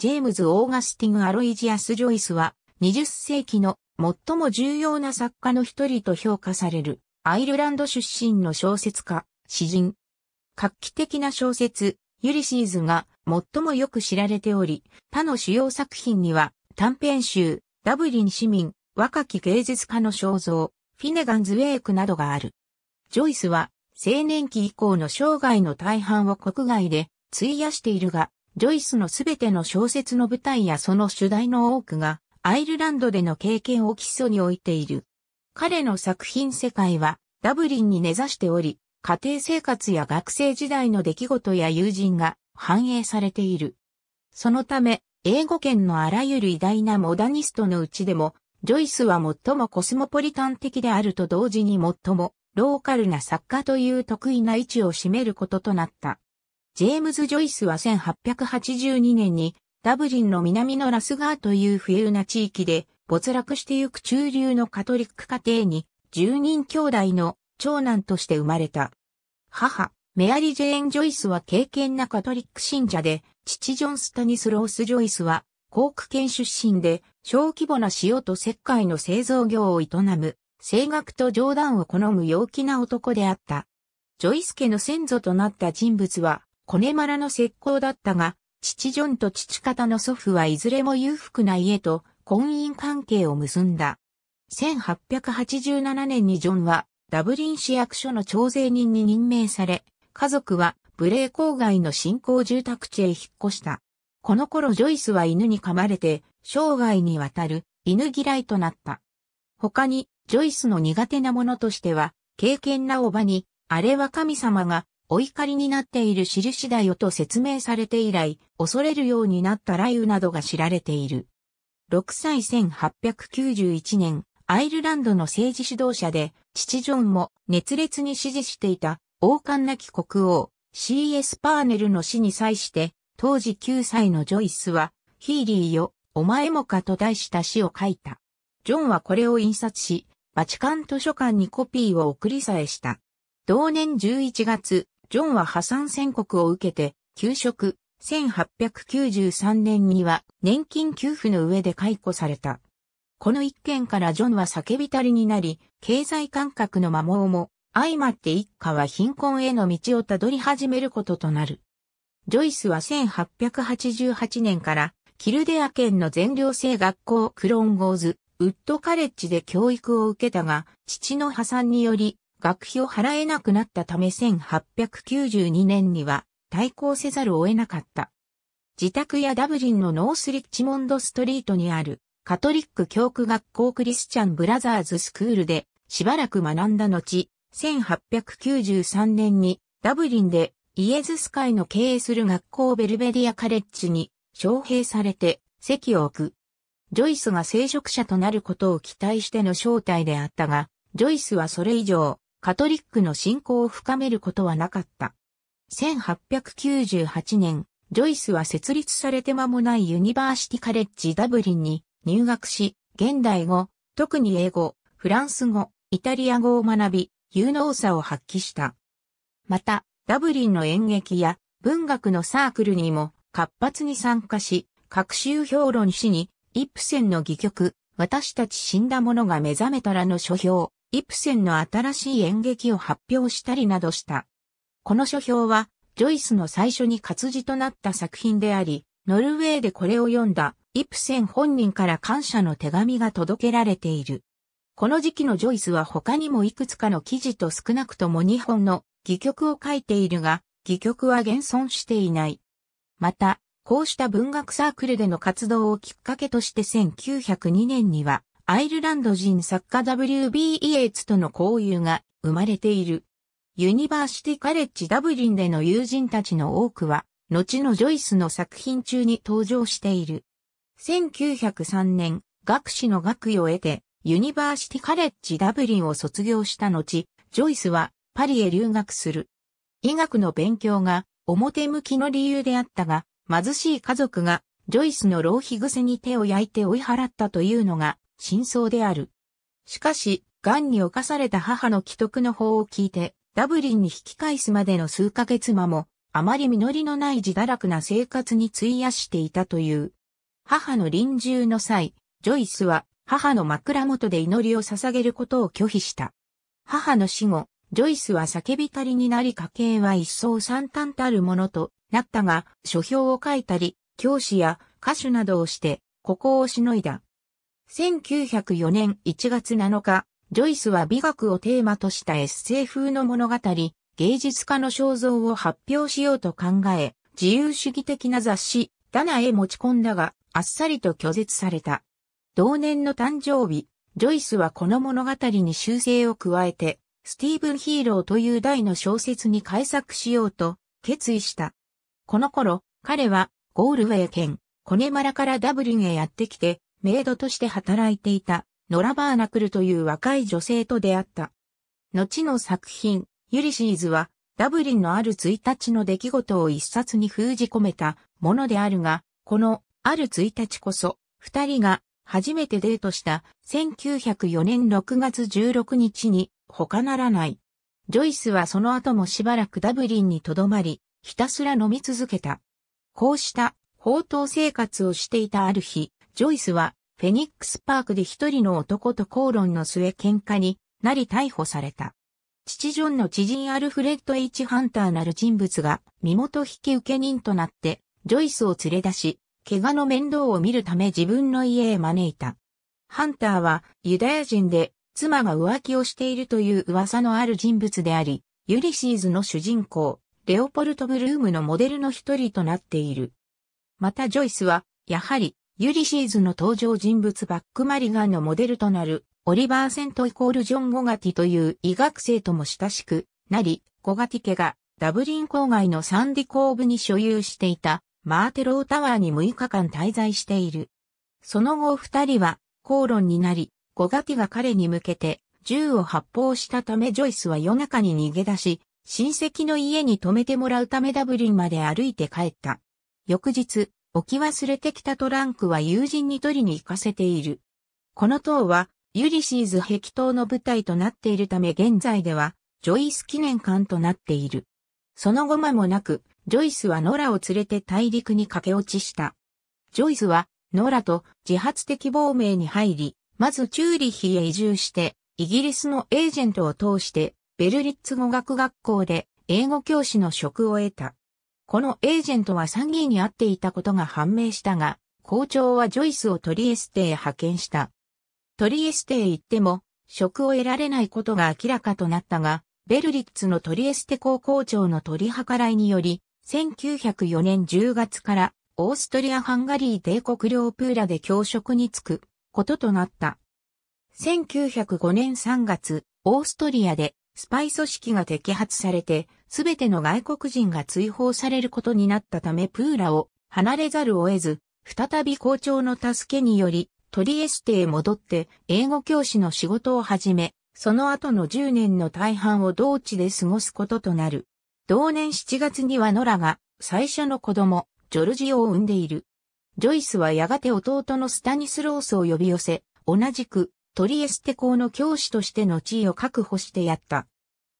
ジェームズ・オーガスティン・グ・アロイジアス・ジョイスは、20世紀の最も重要な作家の一人と評価される、アイルランド出身の小説家、詩人。画期的な小説、ユリシーズが最もよく知られており、他の主要作品には、短編集、ダブリン市民、若き芸術家の肖像、フィネガンズ・ウェイクなどがある。ジョイスは、青年期以降の生涯の大半を国外で費やしているが、ジョイスのすべての小説の舞台やその主題の多くが、アイルランドでの経験を基礎に置いている。彼の作品世界は、ダブリンに根ざしており、家庭生活や学生時代の出来事や友人が反映されている。そのため、英語圏のあらゆる偉大なモダニストのうちでも、ジョイスは最もコスモポリタン的であると同時に最もローカルな作家という得意な位置を占めることとなった。ジェームズ・ジョイスは1882年にダブリンの南のラスガーという不遊な地域で没落してゆく中流のカトリック家庭に10人兄弟の長男として生まれた。母、メアリ・ジェーン・ジョイスは敬虔なカトリック信者で、父ジョン・スタニスロース・ジョイスは、コーク県出身で、小規模な塩と石灰の製造業を営む、声楽と冗談を好む陽気な男であった。ジョイス家の先祖となった人物は、コネマラの石膏だったが、父ジョンと父方の祖父はいずれも裕福な家と婚姻関係を結んだ。1887年にジョンはダブリン市役所の徴税人に任命され、家族はブレー郊外の新興住宅地へ引っ越した。この頃ジョイスは犬に噛まれて生涯にわたる犬嫌いとなった。他にジョイスの苦手なものとしては、敬虔なおばに、あれは神様がお怒りになっている印だよと説明されて以来、恐れるようになった雷雨などが知られている。6歳1891年、アイルランドの政治指導者で、父ジョンも熱烈に支持していた王冠なき国王 CS パーネルの死に際して、当時9歳のジョイスは、ヒーリーよ、お前もかと題した詩を書いた。ジョンはこれを印刷し、バチカン図書館にコピーを送りさえした。同年11月、ジョンは破産宣告を受けて、休職、1893年には年金給付の上で解雇された。この一件からジョンは叫びたりになり、経済感覚の摩耗も相まって一家は貧困への道をたどり始めることとなる。ジョイスは1888年からキルデア県の全寮制学校クロンゴーズ、ウッドカレッジで教育を受けたが、父の破産により学費を払えなくなったため1892年には対抗せざるを得なかった。自宅やダブリンのノースリッチモンドストリートにあるカトリック教区学校クリスチャンブラザーズスクールでしばらく学んだ後、1893年にダブリンでイエズス会の経営する学校ベルベディアカレッジに招聘されて席を置く。ジョイスが聖職者となることを期待しての招待であったが、ジョイスはそれ以上、カトリックの信仰を深めることはなかった。1898年、ジョイスは設立されて間もないユニバーシティカレッジダブリンに入学し、現代語、特に英語、フランス語、イタリア語を学び、有能さを発揮した。また、ダブリンの演劇や文学のサークルにも活発に参加し、各州評論しに、イップセンの戯曲、私たち死んだ者が目覚めたらの書評、イプセンの新しい演劇を発表したりなどした。この書評は、ジョイスの最初に活字となった作品であり、ノルウェーでこれを読んだ、イプセン本人から感謝の手紙が届けられている。この時期のジョイスは他にもいくつかの記事と少なくとも2本の戯曲を書いているが、戯曲は現存していない。また、こうした文学サークルでの活動をきっかけとして1902年には、アイルランド人作家 W.B. イエーツとの交友が生まれている。ユニバーシティカレッジダブリンでの友人たちの多くは、後のジョイスの作品中に登場している。1903年、学士の学位を得て、ユニバーシティカレッジダブリンを卒業した後、ジョイスはパリへ留学する。医学の勉強が表向きの理由であったが、貧しい家族がジョイスの浪費癖に手を焼いて追い払ったというのが真相である。しかし、癌に侵された母の既得の法を聞いて、ダブリンに引き返すまでの数ヶ月間も、あまり実りのない自堕落な生活に費やしていたという。母の臨終の際、ジョイスは母の枕元で祈りを捧げることを拒否した。母の死後、ジョイスは叫びたりになり家計は一層惨憺たるものとなったが、書評を書いたり、教師や歌手などをして、ここをしのいだ。1904年1月7日、ジョイスは美学をテーマとしたエッセイ風の物語、芸術家の肖像を発表しようと考え、自由主義的な雑誌、ダナへ持ち込んだが、あっさりと拒絶された。同年の誕生日、ジョイスはこの物語に修正を加えて、スティーブン・ヒーローという大の小説に改作しようと決意した。この頃、彼はゴールウェイ県コネマラからダブリンへやってきて、メイドとして働いていた、ノラ・バーナクルという若い女性と出会った。後の作品、ユリシーズは、ダブリンのある1日の出来事を一冊に封じ込めたものであるが、このある1日こそ、二人が初めてデートした1904年6月16日に他ならない。ジョイスはその後もしばらくダブリンに留まり、ひたすら飲み続けた。こうした、放蕩生活をしていたある日、ジョイスは、フェニックスパークで一人の男と口論の末喧嘩になり逮捕された。父ジョンの知人アルフレッド・ H・ ハンターなる人物が身元引受人となって、ジョイスを連れ出し、怪我の面倒を見るため自分の家へ招いた。ハンターはユダヤ人で妻が浮気をしているという噂のある人物であり、ユリシーズの主人公、レオポルト・ブルームのモデルの一人となっている。またジョイスは、やはりユリシーズの登場人物バックマリガンのモデルとなるオリバー・セントイコール・ジョン・ゴガティという医学生とも親しくなり、ゴガティ家がダブリン郊外のサンディコーブに所有していたマーテロータワーに6日間滞在している。その後二人は口論になり、ゴガティが彼に向けて銃を発砲したためジョイスは夜中に逃げ出し、親戚の家に泊めてもらうためダブリンまで歩いて帰った。翌日、置き忘れてきたトランクは友人に取りに行かせている。この塔は、ユリシーズ壁塔の舞台となっているため現在では、ジョイス記念館となっている。その後間もなく、ジョイスはノラを連れて大陸に駆け落ちした。ジョイスは、ノラと自発的亡命に入り、まずチューリヒへ移住して、イギリスのエージェントを通して、ベルリッツ語学学校で英語教師の職を得た。このエージェントは参議院に会っていたことが判明したが、校長はジョイスをトリエステへ派遣した。トリエステへ行っても、職を得られないことが明らかとなったが、ベルリッツのトリエステ高校長の取り計らいにより、1904年10月からオーストリア・ハンガリー帝国領プーラで教職に就くこととなった。1905年3月、オーストリアでスパイ組織が摘発されて、すべての外国人が追放されることになったためプーラを離れざるを得ず、再び校長の助けにより、トリエステへ戻って英語教師の仕事を始め、その後の10年の大半を同地で過ごすこととなる。同年7月にはノラが最初の子供、ジョルジオを産んでいる。ジョイスはやがて弟のスタニスロースを呼び寄せ、同じくトリエステ校の教師としての地位を確保してやった。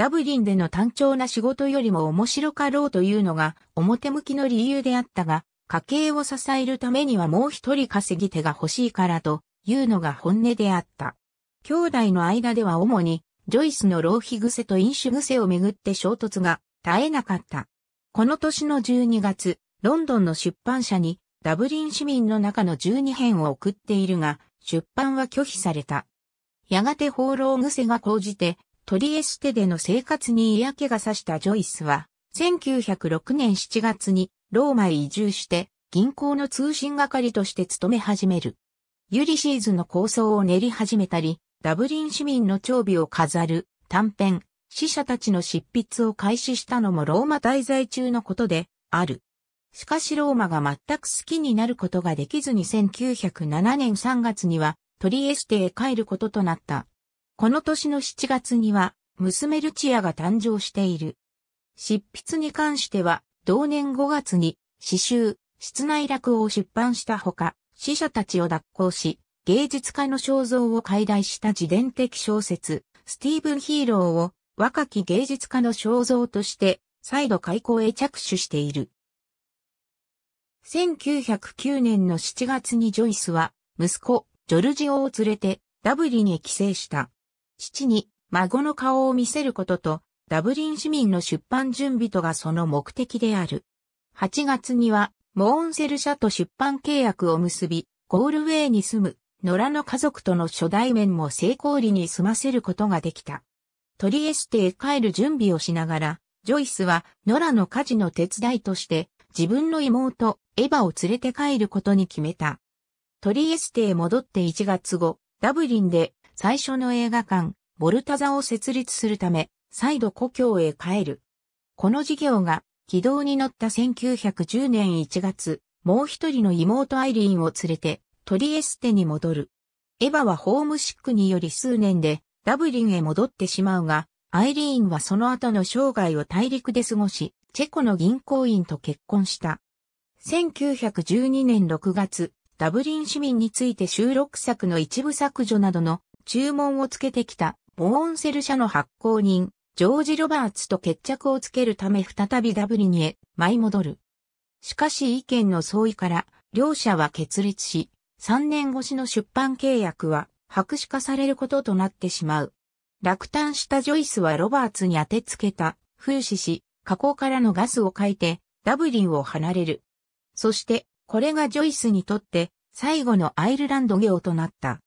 ダブリンでの単調な仕事よりも面白かろうというのが表向きの理由であったが、家計を支えるためにはもう一人稼ぎ手が欲しいからというのが本音であった。兄弟の間では主にジョイスの浪費癖と飲酒癖をめぐって衝突が絶えなかった。この年の12月、ロンドンの出版社にダブリン市民の中の12編を送っているが、出版は拒否された。やがて放浪癖が高じて、トリエステでの生活に嫌気がさしたジョイスは、1906年7月にローマへ移住して、銀行の通信係として勤め始める。ユリシーズの構想を練り始めたり、ダブリン市民の長尾を飾る短編、死者たちの執筆を開始したのもローマ滞在中のことである。しかしローマが全く好きになることができずに1907年3月にはトリエステへ帰ることとなった。この年の7月には、娘ルチアが誕生している。執筆に関しては、同年5月に、詩集、室内落語を出版したほか、死者たちを脱行し、芸術家の肖像を解題した自伝的小説、スティーブン・ヒーローを若き芸術家の肖像として再度開校へ着手している。1909年の7月にジョイスは息子ジョルジオを連れてダブリンへ帰省した。父に孫の顔を見せることと、ダブリン市民の出版準備とがその目的である。8月には、モーンセル社と出版契約を結び、ゴールウェイに住む、野良の家族との初代面も成功裏に済ませることができた。トリエステへ帰る準備をしながら、ジョイスは野良の家事の手伝いとして、自分の妹、エヴァを連れて帰ることに決めた。トリエステへ戻って1月後、ダブリンで最初の映画館、ボルタザを設立するため、再度故郷へ帰る。この事業が軌道に乗った1910年1月、もう一人の妹アイリーンを連れてトリエステに戻る。エヴァはホームシックにより数年でダブリンへ戻ってしまうが、アイリーンはその後の生涯を大陸で過ごし、チェコの銀行員と結婚した。1912年6月、ダブリン市民について収録作の一部削除などの注文をつけてきたボーンセル社の発行人、ジョージ・ロバーツと決着をつけるため再びダブリンへ舞い戻る。しかし意見の相違から両者は決裂し、3年越しの出版契約は白紙化されることとなってしまう。落胆したジョイスはロバーツに当てつけた風刺し、加口からのガスを書いてダブリンを離れる。そして、これがジョイスにとって最後のアイルランド業となった。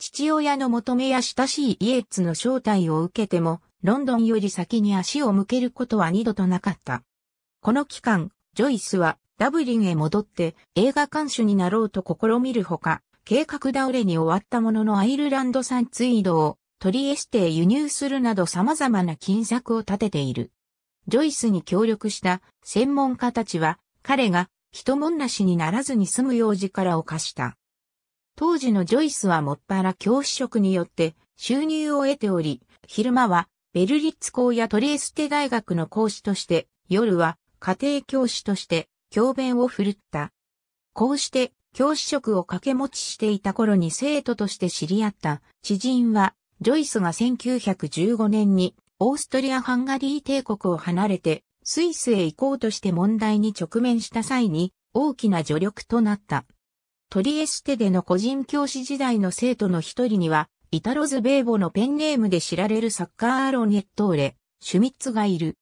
父親の求めや親しいイエッツの招待を受けても、ロンドンより先に足を向けることは二度となかった。この期間、ジョイスはダブリンへ戻って映画監修になろうと試みるほか、計画倒れに終わったもののアイルランド産ツイードをトリエステへ輸入するなど様々な金策を立てている。ジョイスに協力した専門家たちは彼が人もんなしにならずに済む用事かを課した。当時のジョイスはもっぱら教師職によって収入を得ており、昼間はベルリッツ校やトレーステ大学の講師として、夜は家庭教師として教鞭を振るった。こうして教師職を掛け持ちしていた頃に生徒として知り合った知人は、ジョイスが1915年にオーストリア・ハンガリー帝国を離れてスイスへ行こうとして問題に直面した際に大きな助力となった。トリエステでの個人教師時代の生徒の一人には、イタロズ・ベーボのペンネームで知られるサッカーアーロエットーレ、シュミッツがいる。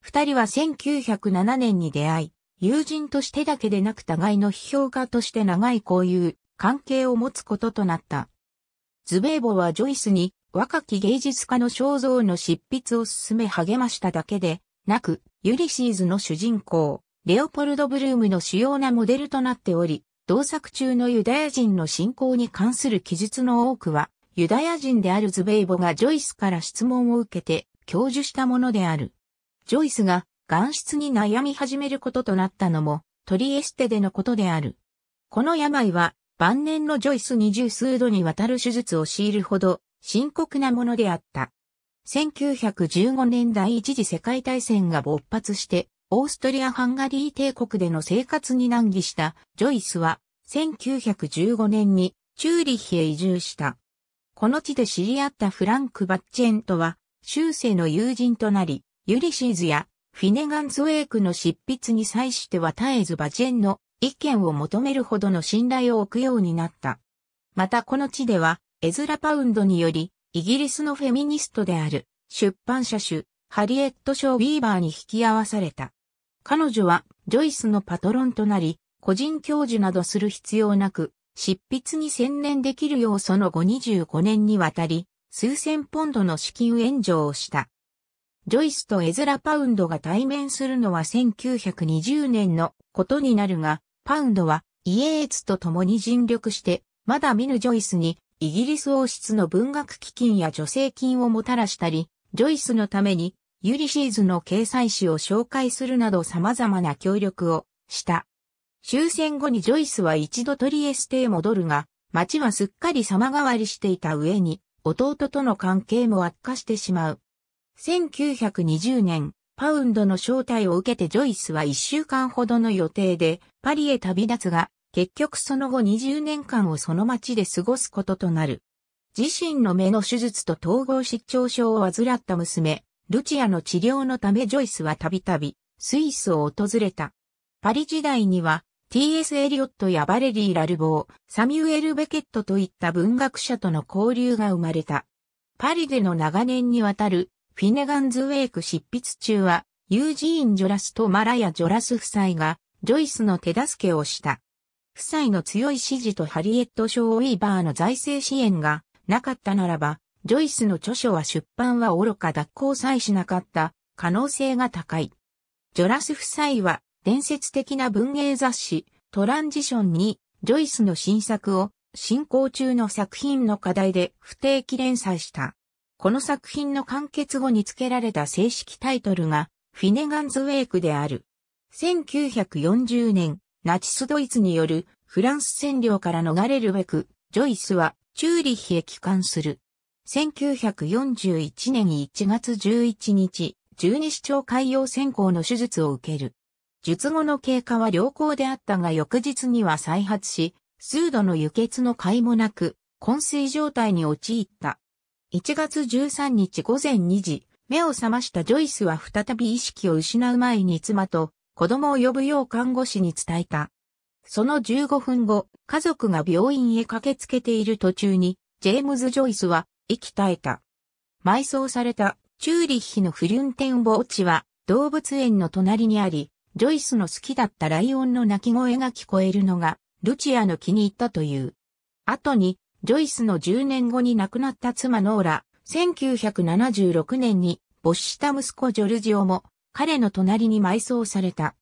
二人は1907年に出会い、友人としてだけでなく互いの批評家として長い交友、関係を持つこととなった。ズベーボはジョイスに若き芸術家の肖像の執筆を進め励ましただけで、なく、ユリシーズの主人公、レオポルド・ブルームの主要なモデルとなっており、同作中のユダヤ人の信仰に関する記述の多くは、ユダヤ人であるズベイボがジョイスから質問を受けて教授したものである。ジョイスが眼質に悩み始めることとなったのもトリエステでのことである。この病は晩年のジョイス二十数度にわたる手術を強いるほど深刻なものであった。1915年第一次世界大戦が勃発してオーストリア・ハンガリー帝国での生活に難儀したジョイスは1915年にチューリッヒへ移住した。この地で知り合ったフランク・バッチェントは終生の友人となり、ユリシーズやフィネガンズ・ウェイクの執筆に際しては絶えずバチェンの意見を求めるほどの信頼を置くようになった。またこの地ではエズラ・パウンドによりイギリスのフェミニストである出版社主ハリエット・ショー・ビーバーに引き合わされた。彼女はジョイスのパトロンとなり、個人教授などする必要なく、執筆に専念できるようその後25年にわたり、数千ポンドの資金援助をした。ジョイスとエズラ・パウンドが対面するのは1920年のことになるが、パウンドはイエーツと共に尽力して、まだ見ぬジョイスにイギリス王室の文学基金や助成金をもたらしたり、ジョイスのためにユリシーズの掲載誌を紹介するなど様々な協力をした。終戦後にジョイスは一度トリエステへ戻るが、町はすっかり様変わりしていた上に、弟との関係も悪化してしまう。1920年、パウンドの招待を受けてジョイスは1週間ほどの予定でパリへ旅立つが、結局その後20年間をその町で過ごすこととなる。自身の目の手術と統合失調症を患った娘、ルチアの治療のためジョイスはたびたびスイスを訪れた。パリ時代には T.S. エリオットやバレリー・ラルボー、サミュエル・ベケットといった文学者との交流が生まれた。パリでの長年にわたるフィネガンズ・ウェイク執筆中は、ユージーン・ジョラスとマラヤ・ジョラス夫妻が、ジョイスの手助けをした。夫妻の強い支持とハリエット・ショー・ウィーバーの財政支援がなかったならば、ジョイスの著書は出版は愚か脱行さえしなかった可能性が高い。ジョラス夫妻は伝説的な文芸雑誌トランジションにジョイスの新作を進行中の作品の課題で不定期連載した。この作品の完結後に付けられた正式タイトルがフィネガンズ・ウェイクである。1940年、ナチスドイツによるフランス占領から逃れるべく、ジョイスはチューリッヒへ帰還する。1941年1月11日、十二指腸海洋専攻の手術を受ける。術後の経過は良好であったが翌日には再発し、数度の輸血の回もなく、昏睡状態に陥った。1月13日午前2時、目を覚ましたジョイスは再び意識を失う前に妻と子供を呼ぶよう看護師に伝えた。その15分後、家族が病院へ駆けつけている途中に、ジェームズ・ジョイスは息絶えた。埋葬されたチューリッヒのフリュンテン墓地は動物園の隣にあり、ジョイスの好きだったライオンの鳴き声が聞こえるのが、ルチアの気に入ったという。後に、ジョイスの10年後に亡くなった妻ノーラ、1976年に没した息子ジョルジオも、彼の隣に埋葬された。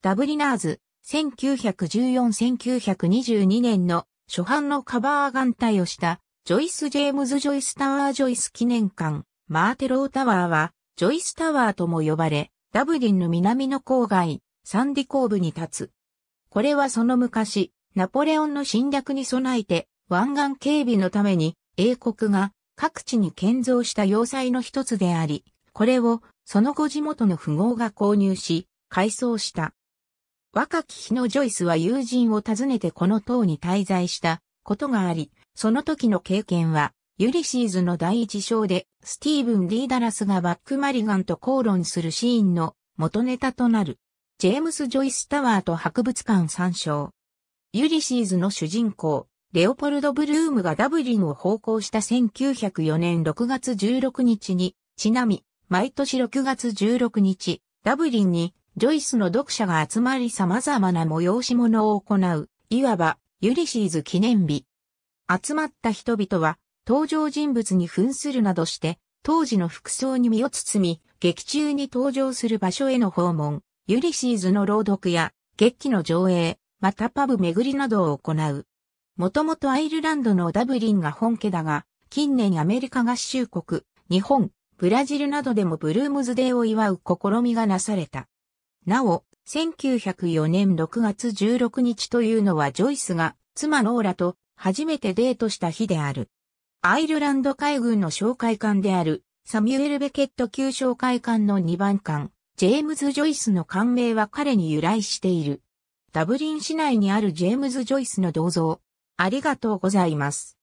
ダブリナーズ、1914-1922年の初版のカバー眼帯をしたジョイス・ジェームズ・ジョイス・タワー・ジョイス記念館、マーテロー・タワーは、ジョイス・タワーとも呼ばれ、ダブリンの南の郊外、サンディコーブに立つ。これはその昔、ナポレオンの侵略に備えて、湾岸警備のために、英国が各地に建造した要塞の一つであり、これをその後地元の富豪が購入し、改装した。若き日のジョイスは友人を訪ねてこの塔に滞在したことがあり、その時の経験は、ユリシーズの第一章で、スティーブン・ D・ ダラスがバック・マリガンと口論するシーンの元ネタとなる。ジェームス・ジョイス・タワーと博物館参照。ユリシーズの主人公、レオポルド・ブルームがダブリンを奉公した1904年6月16日に、ちなみ、毎年6月16日、ダブリンに、ジョイスの読者が集まり様々な催し物を行う、いわば、ユリシーズ記念日。集まった人々は、登場人物に扮するなどして、当時の服装に身を包み、劇中に登場する場所への訪問、ユリシーズの朗読や、劇の上映、またパブ巡りなどを行う。もともとアイルランドのダブリンが本家だが、近年アメリカ合衆国、日本、ブラジルなどでもブルームズデーを祝う試みがなされた。なお、1904年6月16日というのはジョイスが妻ローラと初めてデートした日である。アイルランド海軍の哨戒艦である、サミュエル・ベケット級哨戒艦の2番艦、ジェームズ・ジョイスの艦名は彼に由来している。ダブリン市内にあるジェームズ・ジョイスの銅像。ありがとうございます。